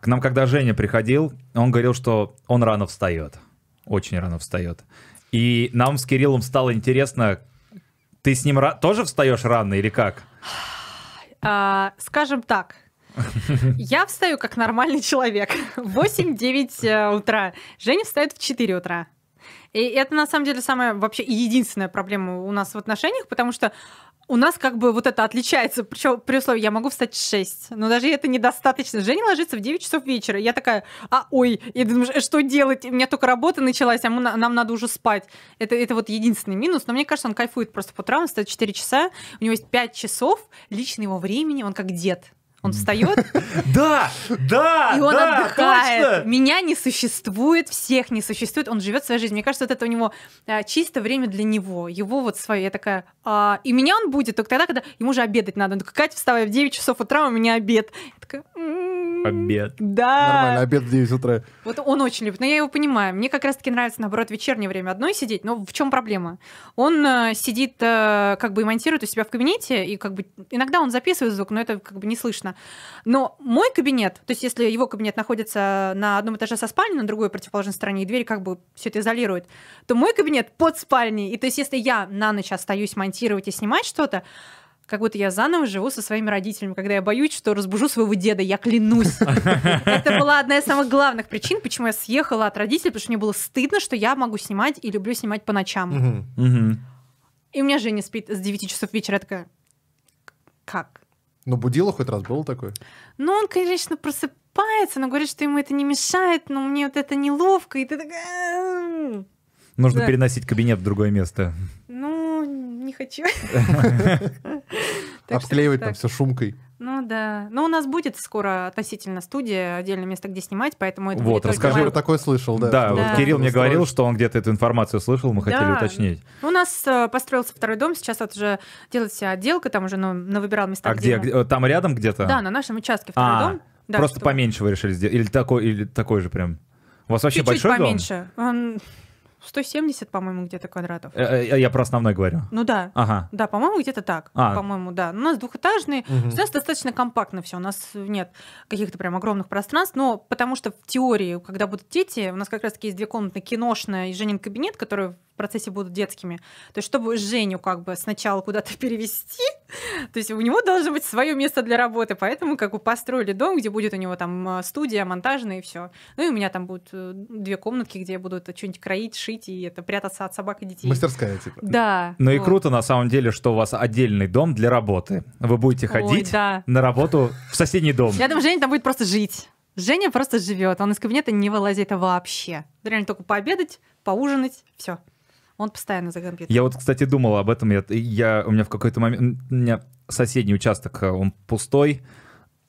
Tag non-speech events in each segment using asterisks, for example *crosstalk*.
К нам, когда Женя приходил, он говорил, что он рано встает. Очень рано встает. И нам с Кириллом стало интересно, ты с ним тоже встаешь рано или как? А, скажем так, *laughs* я встаю как нормальный человек. 8-9 э, утра. Женя встает в 4 утра. И это на самом деле самая вообще единственная проблема у нас в отношениях, потому что у нас как бы вот это отличается, причем при условии, я могу встать в 6, но даже это недостаточно. Женя ложится в 9 часов вечера, я такая, а ой, и думаю, «Э, что делать? У меня только работа началась, а мы, нам надо уже спать. Это, это вот единственный минус, но мне кажется, он кайфует просто по утрам, он встает 4 часа, у него есть 5 часов личного времени, он как дед он встает. *laughs* Да, да, И он да, отдыхает. Меня не существует, всех не существует. Он живет своей жизнью. Мне кажется, вот это у него а, чистое время для него. Его вот свое. Я такая... «А, и меня он будет только тогда, когда ему же обедать надо. Он такой, Катя, вставай в 9 часов утра, у меня обед. Я такая... Обед. Да. Нормально, обед в 9 утра. Вот он очень любит, но я его понимаю. Мне как раз-таки нравится, наоборот, вечернее время одной сидеть. Но в чем проблема? Он э, сидит, э, как бы и монтирует у себя в кабинете, и как бы иногда он записывает звук, но это как бы не слышно. Но мой кабинет, то есть если его кабинет находится на одном этаже со спальней, на другой противоположной стороне, и дверь как бы все это изолирует, то мой кабинет под спальней. И то есть если я на ночь остаюсь монтировать и снимать что-то, как будто я заново живу со своими родителями, когда я боюсь, что разбужу своего деда, я клянусь. *laughs* Это была одна из самых главных причин, почему я съехала от родителей, потому что мне было стыдно, что я могу снимать и люблю снимать по ночам. И у меня Женя спит с 9 часов вечера, я такая, как? Ну, будила хоть раз был такой? Ну, он, конечно, просыпается, но говорит, что ему это не мешает, но мне вот это неловко, и ты такая... Нужно да. переносить кабинет в другое место. Ну, не хочу. *laughs* Обклеивать там все шумкой. Ну да. Но у нас будет скоро относительно студия, отдельное место, где снимать, поэтому это Вот, расскажи. Я такое слышал, да. Да, вот Кирилл мне говорил, что он где-то эту информацию слышал, мы хотели уточнить. Ну, у нас э, построился второй дом, сейчас это уже делается отделка, там уже ну, навыбирал места. А где? Э, там рядом где-то? Да, на нашем участке второй а, дом. Да, просто что... поменьше вы решили сделать? Или такой, или такой же прям? У вас вообще Чуть-чуть большой поменьше. дом? Он 170, по-моему, где-то квадратов. Э, э, я про основной говорю. Ну да. Ага. Да, по-моему, где-то так. А. По-моему, да. У нас двухэтажный, угу. у нас достаточно компактно все. У нас нет каких-то прям огромных пространств, но потому что в теории, когда будут дети, у нас как раз-таки есть две комнаты, киношная и Женин кабинет, который процессе будут детскими. То есть, чтобы Женю как бы сначала куда-то *laughs* перевести, то есть у него должно быть свое место для работы, поэтому как бы построили дом, где будет у него там э, студия монтажная и все. Ну и у меня там будут э, две комнатки, где я буду что-нибудь кроить, шить и это прятаться от собак и детей. Мастерская типа. Да. Ну вот. и круто на самом деле, что у вас отдельный дом для работы. Вы будете ходить Ой, да. на работу в соседний дом. Я думаю, Женя там будет просто жить. Женя просто живет, он из кабинета не вылазит вообще. Реально только пообедать, поужинать, все. Он постоянно за компьютером. Я вот, кстати, думал об этом. Я, я у меня в какой-то момент... У меня соседний участок, э, он пустой.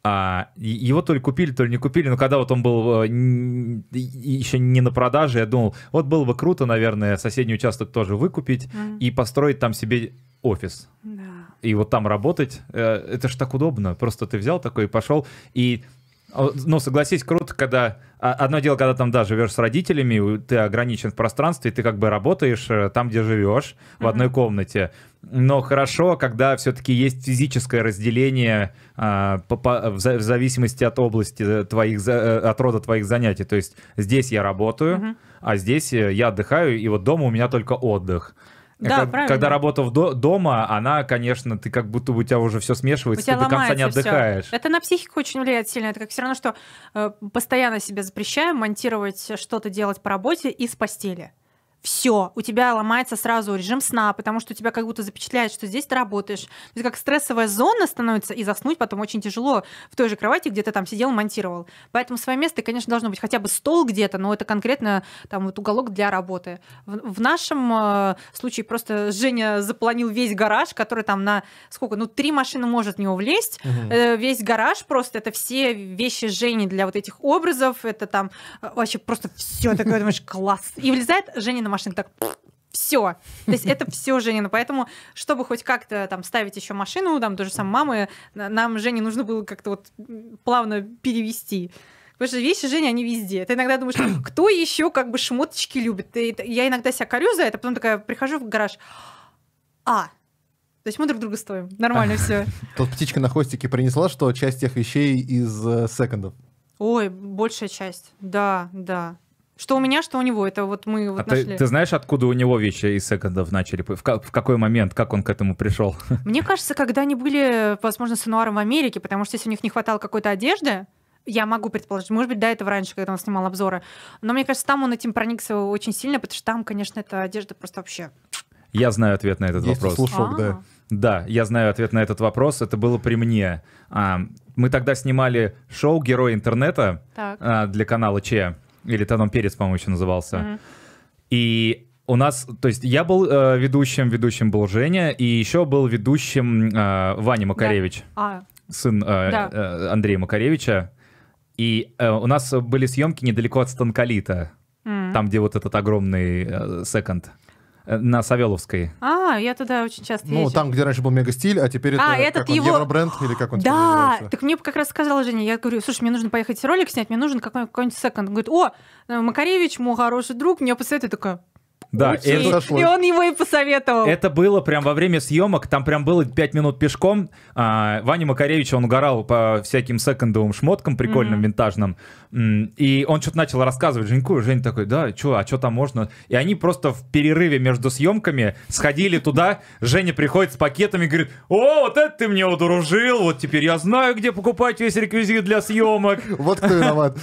А, его то ли купили, то ли не купили, но когда вот он был э, еще не на продаже, я думал, вот было бы круто, наверное, соседний участок тоже выкупить mm. и построить там себе офис. Да. И вот там работать. Э, это же так удобно. Просто ты взял такой и пошел. И а ну, согласись, круто, когда... А, одно дело, когда там, да, живешь с родителями, ты ограничен в пространстве, ты как бы работаешь э, там, где живешь, mm-hmm. в одной комнате. Но хорошо, когда все-таки есть физическое разделение а, в, зависимости от области э, твоих, э, от рода твоих занятий. То есть здесь я работаю, mm-hmm. а здесь я отдыхаю, и вот дома у меня только отдых. Да, как, правильно. Когда работа в до, дома, она, конечно, ты как будто у тебя уже все смешивается, ты до конца не отдыхаешь. Все. Это на психику очень влияет сильно. Это как все равно, что э, постоянно себе запрещаем монтировать э, что-то делать по работе из постели все, у тебя ломается сразу режим сна, потому что у тебя как будто запечатляет, что здесь ты работаешь. То есть как стрессовая зона становится, и заснуть потом очень тяжело в той же кровати, где ты там сидел, монтировал. Поэтому свое место, конечно, должно быть хотя бы стол где-то, но это конкретно там вот уголок для работы. В, в нашем э, случае просто Женя запланил весь гараж, который там на сколько, ну три машины может в него влезть. Угу. Э, весь гараж просто это все вещи Жени для вот этих образов, это там э, вообще просто все такое, думаешь, класс. И влезает Женя на Женина машина так все. То есть это все Женина. Ну поэтому, чтобы хоть как-то там ставить еще машину, там тоже сам мамы, э, нам Жене нужно было как-то вот плавно перевести. Потому что вещи Женя они везде. Ты иногда думаешь, *clears throat* кто еще как бы шмоточки любит? И я иногда себя корю за это, потом такая прихожу в гараж. А, то есть мы друг друга стоим. Нормально все. *laughs* Тут птичка на хвостике принесла, что часть тех вещей из э, секондов. Ой, большая часть. Да, да. Что у меня, что у него. Это вот мы вот а нашли. Ты, ты знаешь, откуда у него вещи из секондов начали? В, как, в какой момент? Как он к этому пришел? *laughs* Мне кажется, когда они были, возможно, с Ануаром в Америке, потому что если у них не хватало какой-то одежды, я могу предположить, может быть, до этого раньше, когда он снимал обзоры. Но мне кажется, там он этим проникся очень сильно, потому что там, конечно, эта одежда просто вообще... Я знаю ответ на этот Есть вопрос. Слушок, да. А. Да, я знаю ответ на этот вопрос. Это было при мне. А, мы тогда снимали шоу «Герой интернета» так. А, для канала Че. Или Таном Перец, по-моему, еще назывался. Mm-hmm. И у нас, то есть я был э, ведущим, ведущим был Женя, и еще был ведущим э, Ваня Макаревич, да. А. сын э, да. э, Андрея Макаревича. И э, у нас были съемки недалеко от Станкалита, mm. там, где вот этот огромный э, секонд. Э, Э, на Савеловской. А, я туда очень часто ну, езжу. Ну, там, где раньше был Мегастиль, а теперь а, это этот его... Евробренд или как он Да, так мне как раз сказала Женя, я говорю, слушай, мне нужно поехать ролик снять, мне нужен какой-нибудь секонд. Он говорит, о, э, Макаревич, мой хороший друг, мне посоветует. Я такая, да, и, и он его и посоветовал. Это было прям во время съемок, там прям было 5 минут пешком. А, Ваня Макаревич, он угорал по всяким секондовым шмоткам прикольным, mm-hmm. винтажным. И он что-то начал рассказывать Женьку, Жень такой, да, что, а что там можно? И они просто в перерыве между съемками сходили туда, Женя приходит с пакетами и говорит, о, вот это ты мне удружил, вот теперь я знаю, где покупать весь реквизит для съемок. *laughs* Вот кто виноват.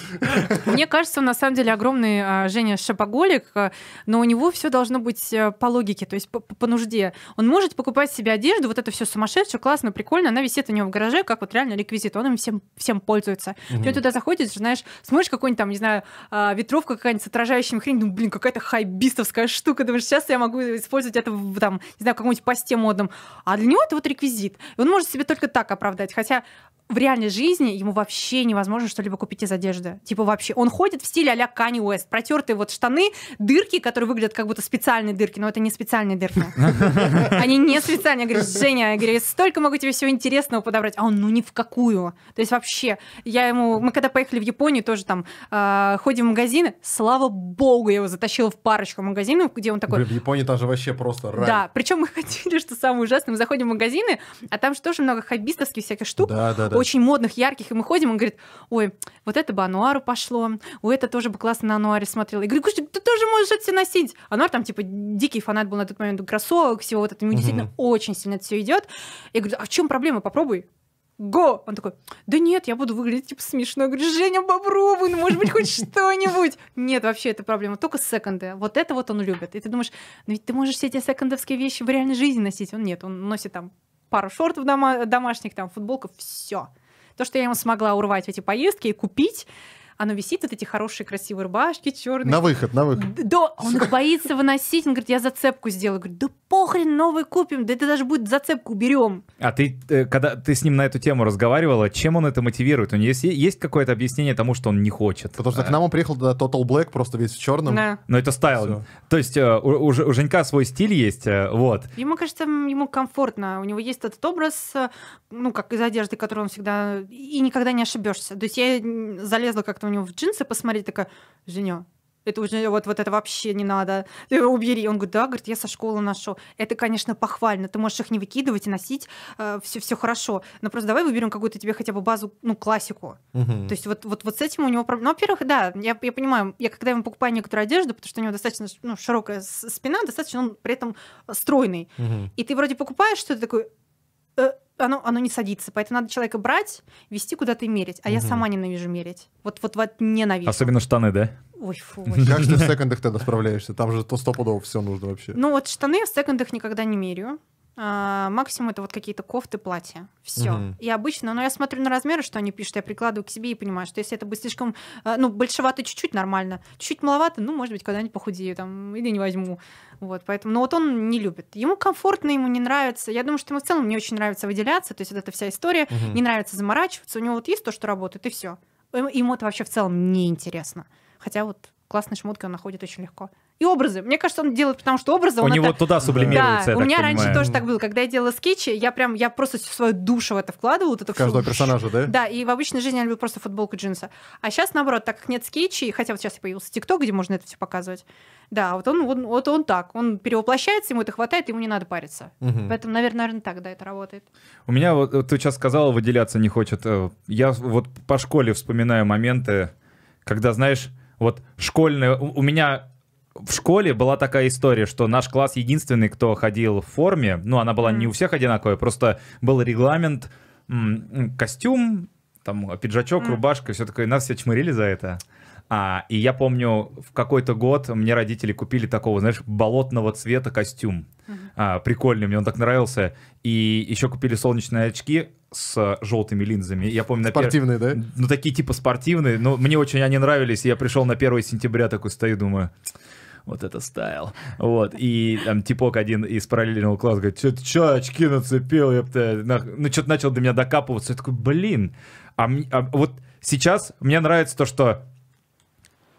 Мне кажется, на самом деле огромный а, Женя шапоголик, а, но у него все должно быть э, по логике, то есть по, по нужде. Он может покупать себе одежду, вот это все сумасшедшее, классно, прикольно, она висит у него в гараже, как вот реально реквизит, он им всем, всем пользуется. Mm-hmm. Ты туда заходишь, знаешь, смотришь какой-нибудь там, не знаю, а, ветровка какая-нибудь с отражающим хрень, думаю, блин, какая-то хайбистовская штука, думаешь, сейчас я могу использовать это в, там, не знаю, каком-нибудь посте модном. А для него это вот реквизит. И он может себе только так оправдать, хотя в реальной жизни ему вообще невозможно что-либо купить из одежды. Типа вообще. Он ходит в стиле а-ля Kanye West. Протертые вот штаны, дырки, которые выглядят как как будто специальные дырки, но это не специальные дырки. *laughs* Они не специальные. Я говорю, Женя, я говорю, столько могу тебе всего интересного подобрать. А он, ну ни в какую. То есть вообще, я ему... Мы когда поехали в Японию, тоже там а, ходим в магазины, слава богу, я его затащила в парочку магазинов, где он такой... в Японии там же вообще просто рай. Да, причем мы *laughs* хотели, что самое ужасное, мы заходим в магазины, а там же тоже много хоббистовских всяких штук, да, да, да. очень модных, ярких, и мы ходим, он говорит, ой, вот это бы ануару пошло, у это тоже бы классно на ануаре смотрел. Я говорю, ты тоже можешь это все носить. А Фанор там, типа, дикий фанат был на тот момент кроссовок, всего вот это, Ему угу. действительно очень сильно это все идет. Я говорю, а в чем проблема? Попробуй. Го! Он такой, да нет, я буду выглядеть типа смешно. Я говорю, Женя, попробуй, ну, может быть, хоть *laughs* что-нибудь. Нет, вообще, это проблема. Только секонды. Вот это вот он любит. И ты думаешь, ну ведь ты можешь все эти секондовские вещи в реальной жизни носить. Он нет, он носит там пару шортов дома домашних, там, футболков, все. То, что я ему смогла урвать в эти поездки и купить, оно висит, вот эти хорошие красивые рубашки черные. На выход, на выход. Да, он боится выносить, он говорит, я зацепку сделаю. Говорит, да похрен, новый купим, да это даже будет зацепку, берем. А ты, э, когда ты с ним на эту тему разговаривала, чем он это мотивирует? У него есть, есть какое-то объяснение тому, что он не хочет? Потому что э. к нам он приехал до Total Black, просто весь в черном. Да. Но это стайл. Все. То есть э, у, у, Женька свой стиль есть, вот. Ему кажется, ему комфортно. У него есть этот образ, ну, как из одежды, которую он всегда... И никогда не ошибешься. То есть я залезла как-то у него в джинсы посмотреть, такая, Женя, это уже вот, вот это вообще не надо, убери. Он говорит, да, говорит, я со школы нашел. Это, конечно, похвально, ты можешь их не выкидывать и носить, э, все, все хорошо. Но просто давай выберем какую-то тебе хотя бы базу, ну, классику. Угу. То есть вот, вот, вот с этим у него проблема. Ну, во-первых, да, я, я понимаю, я когда ему покупаю некоторую одежду, потому что у него достаточно ну, широкая спина, достаточно он при этом стройный. Угу. И ты вроде покупаешь что-то такое, э, оно, оно не садится. Поэтому надо человека брать, вести куда-то и мерить. А угу. я сама ненавижу мерить. Вот, вот, вот ненавижу. Особенно штаны, да? Ой, фу. Вообще. *laughs* Как ты в секондах тогда справляешься? Там же то стопудово все нужно вообще. Ну вот штаны я в секондах никогда не мерю. А, максимум это вот какие-то кофты, платья. Все. Угу. И обычно, но я смотрю на размеры, что они пишут, я прикладываю к себе и понимаю, что если это будет слишком, а, ну, большевато чуть-чуть нормально, чуть-чуть маловато, ну, может быть, когда-нибудь похудею там или не возьму. Вот, поэтому, но вот он не любит. Ему комфортно, ему не нравится. Я думаю, что ему в целом не очень нравится выделяться, то есть вот эта вся история, угу. не нравится заморачиваться. У него вот есть то, что работает, и все. Ему это вообще в целом не интересно. Хотя вот классные шмотки он находит очень легко и образы. Мне кажется, он делает, потому что образы... У него это... туда сублимируется, Да, у меня раньше тоже так было. Когда я делала скетчи, я прям, я просто свою душу в это вкладывала. Вот это Каждого всю... персонажа, да? Да, и в обычной жизни я люблю просто футболку джинса. А сейчас, наоборот, так как нет скетчей, хотя вот сейчас и появился ТикТок, где можно это все показывать, да, вот он, он, вот он так, он перевоплощается, ему это хватает, ему не надо париться. Угу. Поэтому, наверное, наверное, так, да, это работает. У меня, вот ты сейчас сказала, выделяться не хочет. Э, я вот по школе вспоминаю моменты, когда, знаешь, вот школьная... у меня в школе была такая история, что наш класс единственный, кто ходил в форме. Ну, она была mm. не у всех одинаковая, просто был регламент костюм, там пиджачок, mm. рубашка, все такое. Нас все чмырили за это. А, и я помню, в какой-то год мне родители купили такого, знаешь, болотного цвета костюм. Uh-huh. А, прикольный, мне он так нравился. И еще купили солнечные очки с желтыми линзами. Я помню, спортивные, пер... да? Ну, такие типа спортивные. Но мне очень они нравились. я пришел на 1 сентября такой стою, думаю, вот это стайл. Вот, и там типок один из параллельного класса говорит, что ты чё, очки нацепил, я ёпта, ну что-то начал до меня докапываться, я такой, блин, а, а вот сейчас мне нравится то, что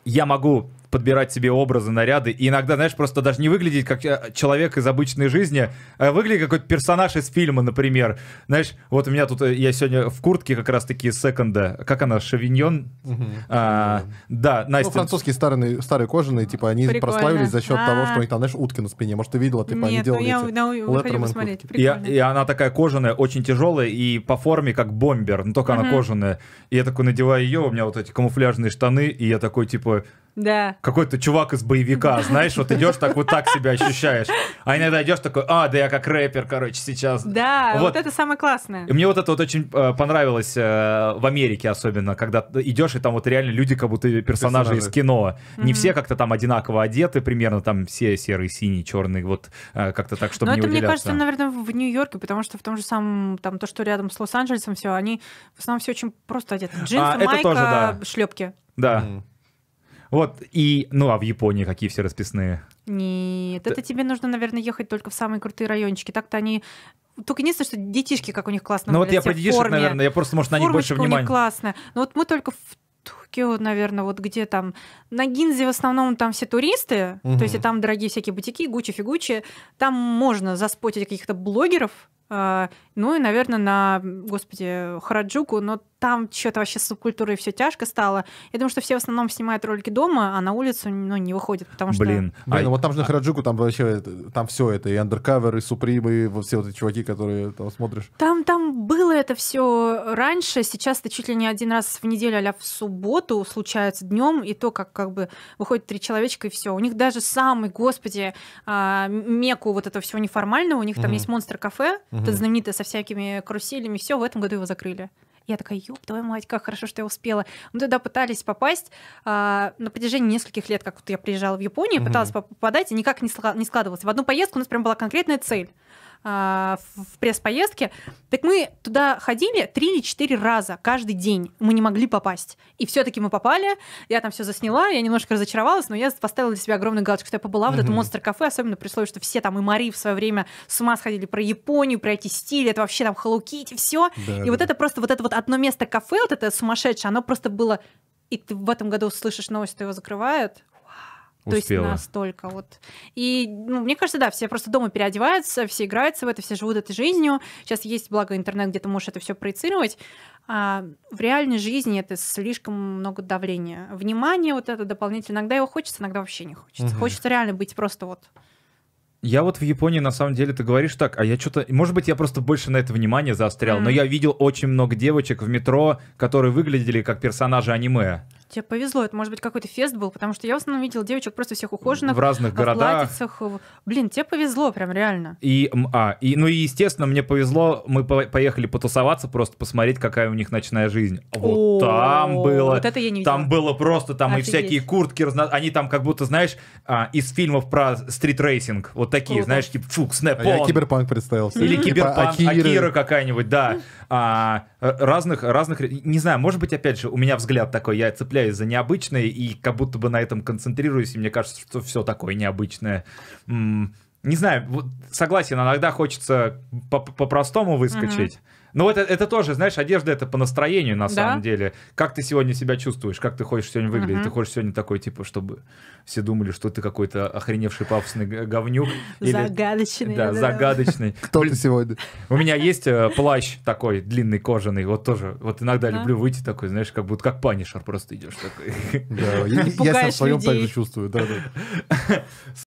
я могу подбирать себе образы, наряды. И иногда, знаешь, просто даже не выглядеть как э, человек из обычной жизни, а выглядеть как какой-то персонаж из фильма, например. Знаешь, вот у меня тут, э, я сегодня в куртке как раз-таки секонда, как она, Шовиньон. Угу. А, да, ну, Настя. Ну, французские старые, старые кожаные, типа, они Прикольно. прославились за счет а -а -а. того, что у них там, знаешь, утки на спине. Может, ты видела, типа, Нет, они ну, делали я, эти я, выходи посмотреть. И, и она такая кожаная, очень тяжелая и по форме как бомбер, но ну, только угу. она кожаная. И я такой надеваю ее, у меня вот эти камуфляжные штаны, и я такой, типа, да. Какой-то чувак из боевика, знаешь, вот идешь так, вот так себя ощущаешь. А иногда идешь такой, а, да я как рэпер, короче, сейчас. Да, вот, вот это самое классное. И мне вот это вот очень э, понравилось э, в Америке особенно, когда идешь, и там вот реально люди как будто персонажи, персонажи. из кино. Mm-hmm. Не все как-то там одинаково одеты, примерно там все серые, синие, черные, вот э, как-то так, чтобы Но не это, выделяться. мне кажется, наверное, в Нью-Йорке, потому что в том же самом, там, то, что рядом с Лос-Анджелесом, все, они в основном все очень просто одеты. А, Джинсы, а, майка, тоже, да. шлепки. Да. Mm-hmm. Вот, и, ну а в Японии какие все расписные? Нет, это тебе нужно, наверное, ехать только в самые крутые райончики. Так-то они только единственное, что детишки, как у них классно. Ну вот я про детишек, наверное, я просто, может, на них больше внимания. у них классно. Но ну, вот мы только в Токио, наверное, вот где там. На Гинзе в основном там все туристы, угу. то есть и там дорогие всякие бутики, Гуччи, Фигуччи. Там можно заспотить каких-то блогеров, а, ну и, наверное, на, господи, Хараджуку, но там что-то вообще с субкультурой все тяжко стало. Я думаю, что все в основном снимают ролики дома, а на улицу ну, не выходят, потому что... Блин, Блин а... ну вот там же на Хараджуку, там вообще, там все это, и Undercover и суприм, и все вот эти чуваки, которые там смотришь. Там, там было это все раньше, сейчас это чуть ли не один раз в неделю, а в субботу случается днем, и то, как, как бы выходит три человечка, и все. У них даже самый, господи, а, меку вот этого всего неформального, у них там mm есть монстр-кафе, mm Угу. Это знаменитое со всякими каруселями. Все, в этом году его закрыли. Я такая, ёб твою мать, как хорошо, что я успела. Мы туда пытались попасть а, на протяжении нескольких лет, как вот я приезжала в Японию, угу. пыталась попадать, и никак не, склад- не складывалось. В одну поездку у нас прям была конкретная цель. А, в пресс-поездке. Так мы туда ходили три или четыре раза каждый день. Мы не могли попасть. И все-таки мы попали. Я там все засняла, я немножко разочаровалась, но я поставила для себя огромную галочку, что я побыла в этом монстр-кафе, особенно при слове, что все там и Мари в свое время с ума сходили про Японию, про эти стили, это вообще там Hello Kitty, все. и вот это просто вот это вот одно место кафе, вот это сумасшедшее, оно просто было и ты в этом году услышишь новость, что его закрывают. Успела. То есть настолько вот. И ну, мне кажется, да, все просто дома переодеваются, все играются в это, все живут этой жизнью. Сейчас есть, благо, интернет, где ты можешь это все проецировать. А в реальной жизни это слишком много давления. Внимание вот это дополнительно. Иногда его хочется, иногда вообще не хочется. Угу. Хочется реально быть просто вот я вот в Японии, на самом деле, ты говоришь так, а я что-то... Может быть, я просто больше на это внимание заострял, mm-hmm. но я видел очень много девочек в метро, которые выглядели как персонажи аниме. Тебе повезло, это может быть какой-то фест был, потому что я в основном видел девочек просто всех ухоженных. В разных городах. В Блин, тебе повезло прям реально. И, а, и, ну и естественно, мне повезло, мы поехали потусоваться, просто посмотреть, какая у них ночная жизнь. Вот О, там было. Вот это я не видела. Там было просто, там Офигеть. и всякие куртки, разно... они там как будто, знаешь, а, из фильмов про стрит-рейсинг, вот такие, Круто. знаешь, типа, фук, снэп а Я киберпанк представился. Или типа киберпанк, Акира какая-нибудь, да. *laughs* Э, разных, разных, не знаю, может быть, опять же, у меня взгляд такой, я цепляюсь за необычное и как будто бы на этом концентрируюсь, и мне кажется, что все такое необычное не знаю, вот, согласен, иногда хочется по-простому выскочить. Угу. Но вот это, это тоже, знаешь, одежда это по настроению на да? самом деле. Как ты сегодня себя чувствуешь, как ты хочешь сегодня выглядеть. Угу. Ты хочешь сегодня такой, типа, чтобы все думали, что ты какой-то охреневший пафосный говнюк. Или... Загадочный. Да, загадочный. Кто ты сегодня? У меня есть э, плащ такой длинный, кожаный. Вот тоже. Вот иногда люблю выйти такой, знаешь, как будто как панишер просто идешь такой. Да, *laughs* я себя в своем также чувствую. да. *laughs*